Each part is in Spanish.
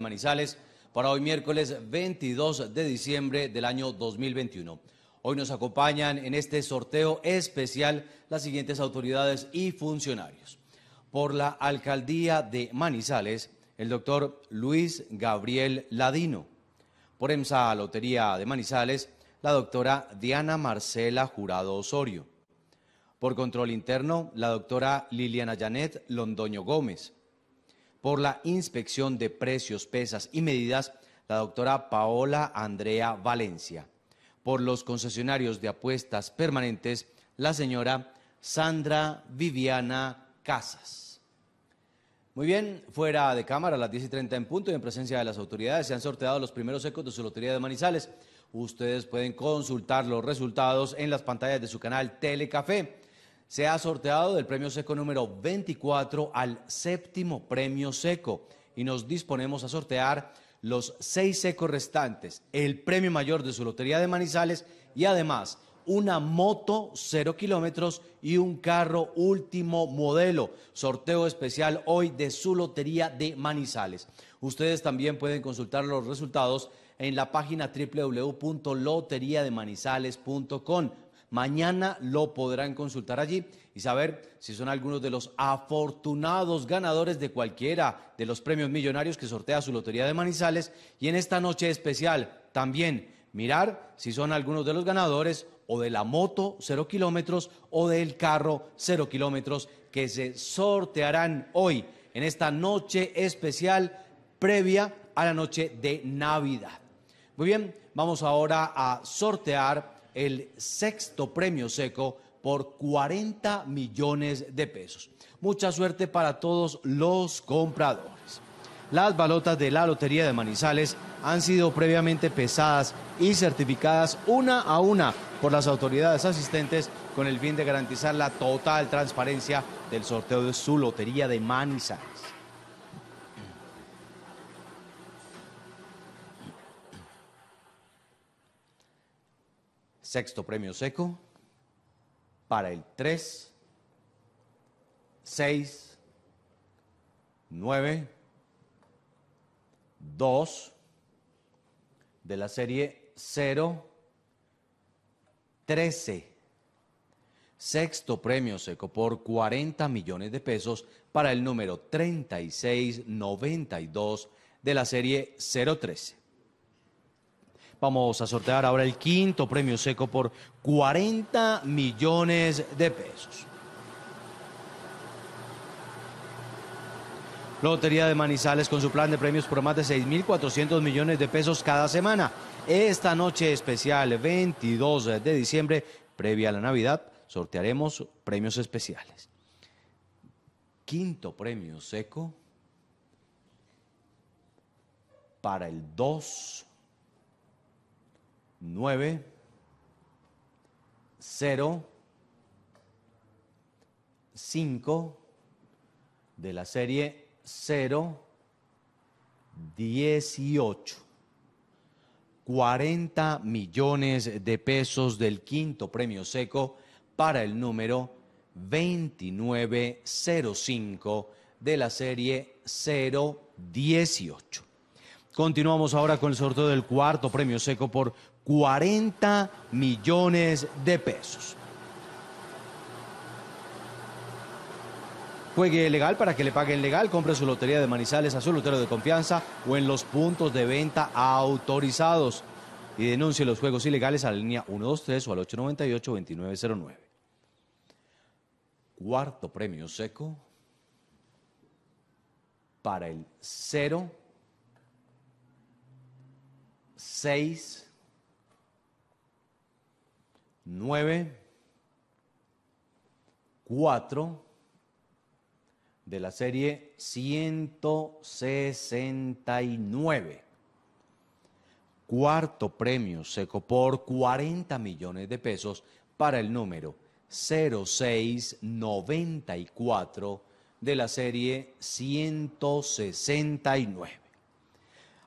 Manizales para hoy miércoles 22 de diciembre del año 2021. Hoy nos acompañan en este sorteo especial las siguientes autoridades y funcionarios. Por la Alcaldía de Manizales, el doctor Luis Gabriel Ladino. Por EMSA Lotería de Manizales, la doctora Diana Marcela Jurado Osorio. Por Control Interno, la doctora Liliana Janet Londoño Gómez por la inspección de precios, pesas y medidas, la doctora Paola Andrea Valencia. Por los concesionarios de apuestas permanentes, la señora Sandra Viviana Casas. Muy bien, fuera de cámara a las 10 y 30 en punto y en presencia de las autoridades se han sorteado los primeros ecos de su lotería de Manizales. Ustedes pueden consultar los resultados en las pantallas de su canal Telecafé se ha sorteado del premio seco número 24 al séptimo premio seco y nos disponemos a sortear los seis secos restantes, el premio mayor de su lotería de Manizales y además una moto cero kilómetros y un carro último modelo. Sorteo especial hoy de su lotería de Manizales. Ustedes también pueden consultar los resultados en la página www.loteriademanizales.com. Mañana lo podrán consultar allí y saber si son algunos de los afortunados ganadores de cualquiera de los premios millonarios que sortea su Lotería de Manizales. Y en esta noche especial también mirar si son algunos de los ganadores o de la moto 0 kilómetros o del carro 0 kilómetros que se sortearán hoy en esta noche especial previa a la noche de Navidad. Muy bien, vamos ahora a sortear el sexto premio seco por 40 millones de pesos. Mucha suerte para todos los compradores. Las balotas de la Lotería de Manizales han sido previamente pesadas y certificadas una a una por las autoridades asistentes con el fin de garantizar la total transparencia del sorteo de su Lotería de Manizales. sexto premio seco para el 3, 6, 9, 2 de la serie 0, 13. Sexto premio seco por 40 millones de pesos para el número 3692 de la serie 013. Vamos a sortear ahora el quinto premio seco por 40 millones de pesos. Lotería de Manizales con su plan de premios por más de 6.400 millones de pesos cada semana. Esta noche especial, 22 de diciembre, previa a la Navidad, sortearemos premios especiales. Quinto premio seco para el 2 9, 0, 5 de la serie 0, 18. 40 millones de pesos del quinto premio seco para el número 2905 de la serie 018. Continuamos ahora con el sorteo del cuarto premio seco por 40 millones de pesos. Juegue legal para que le paguen legal, compre su lotería de Manizales a su lotero de confianza o en los puntos de venta autorizados y denuncie los juegos ilegales a la línea 123 o al 898-2909. Cuarto premio seco para el 0, 6, 9, 4 de la serie 169. Cuarto premio seco por 40 millones de pesos para el número 0694 de la serie 169.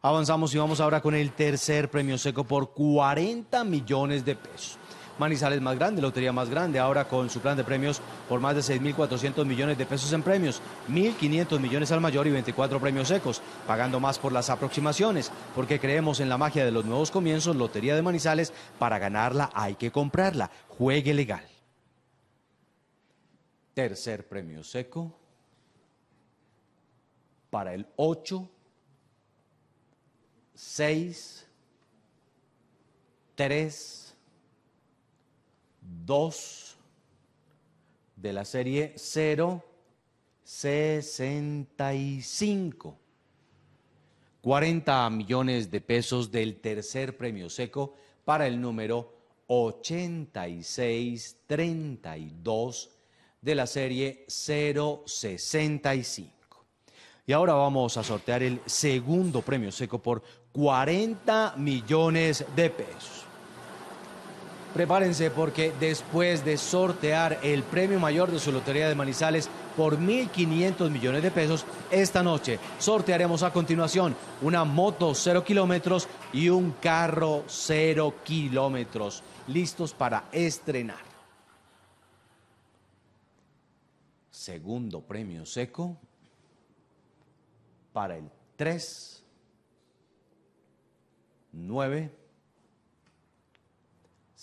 Avanzamos y vamos ahora con el tercer premio seco por 40 millones de pesos. Manizales más grande, Lotería más grande, ahora con su plan de premios por más de 6.400 millones de pesos en premios, 1.500 millones al mayor y 24 premios secos, pagando más por las aproximaciones, porque creemos en la magia de los nuevos comienzos, Lotería de Manizales, para ganarla hay que comprarla, juegue legal. Tercer premio seco para el 8, 6, 3, 2 de la serie 065. 40 millones de pesos del tercer premio seco para el número 8632 de la serie 065. Y ahora vamos a sortear el segundo premio seco por 40 millones de pesos. Prepárense porque después de sortear el premio mayor de su lotería de Manizales por 1.500 millones de pesos, esta noche sortearemos a continuación una moto 0 kilómetros y un carro 0 kilómetros, listos para estrenar. Segundo premio seco para el 3, 9.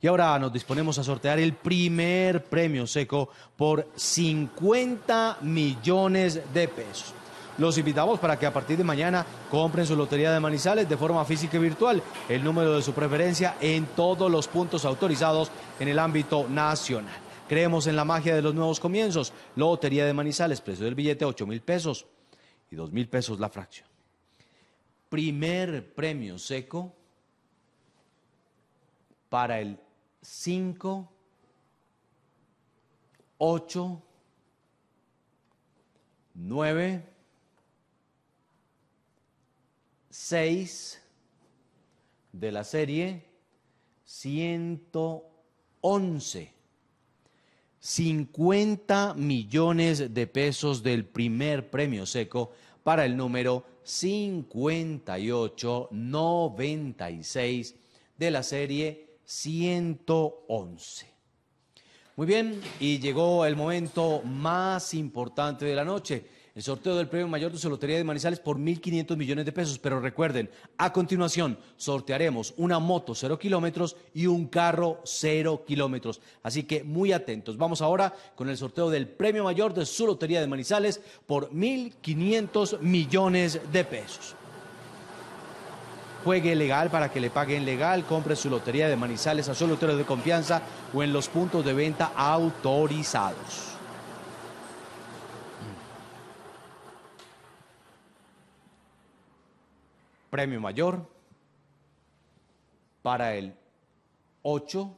Y ahora nos disponemos a sortear el primer premio seco por 50 millones de pesos. Los invitamos para que a partir de mañana compren su lotería de Manizales de forma física y virtual, el número de su preferencia en todos los puntos autorizados en el ámbito nacional. Creemos en la magia de los nuevos comienzos. Lotería de Manizales, precio del billete 8 mil pesos y 2 mil pesos la fracción. Primer premio seco para el 5, 8, 9, 6 de la serie 111. 50 millones de pesos del primer premio seco para el número 5896 de la serie 111. Muy bien, y llegó el momento más importante de la noche. El sorteo del premio mayor de su lotería de Manizales por 1.500 millones de pesos. Pero recuerden, a continuación sortearemos una moto 0 kilómetros y un carro 0 kilómetros. Así que muy atentos. Vamos ahora con el sorteo del premio mayor de su lotería de Manizales por 1.500 millones de pesos juegue legal para que le paguen legal, compre su lotería de manizales a su lotería de confianza o en los puntos de venta autorizados. Premio mayor para el 8,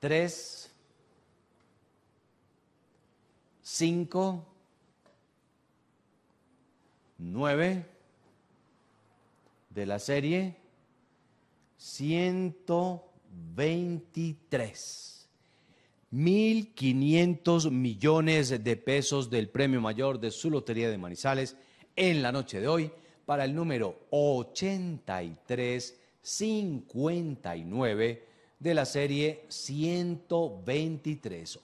3, 5, 9 de la serie 123. 1.500 millones de pesos del premio mayor de su Lotería de Manizales en la noche de hoy para el número 8359 de la serie 123.